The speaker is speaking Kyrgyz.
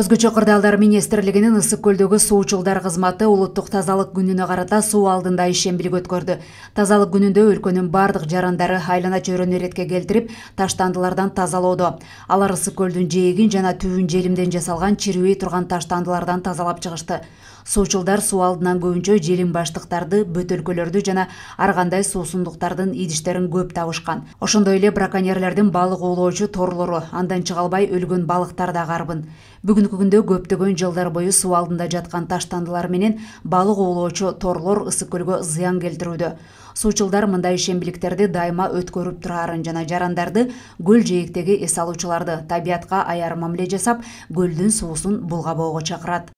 өзгөчө кырдаалдар министрлигинин ысык көлдөгү суучулдар кызматы улуттук тазалык күнүнө карата суу алдында ишембилик өткөрдү тазалык күнүндө өлкөнүн баардык жарандары айлана чөйрөнү иретке келтирип таштандылардан тазалоодо алар ысык көлдүн жээгин жана түбүн желимден жасалган чирибей турган таштандылардан тазалап чыгышты суучулдар суу алдынан көбүнчө желим баштыктарды бөтөлкөлөрдү жана ар кандай суусундуктардын идиштерин көп табышкан ошондой эле браконьерлердин балык оолоочу торлору андан чыга албай өлгөн балыктар да карбын бүгүнкү күндө көптөгөн жылдар бою суу алдында жаткан таштандылар менен балык уулоочу торлор ысык көлгө зыян келтирүүдө суучулдар мындай ишембиликтерди дайыма өткөрүп турарын жана жарандарды көл жээктеги эс алуучуларды табиятка аяр мамиле жасап көлдүн суусун булгабоого чакырат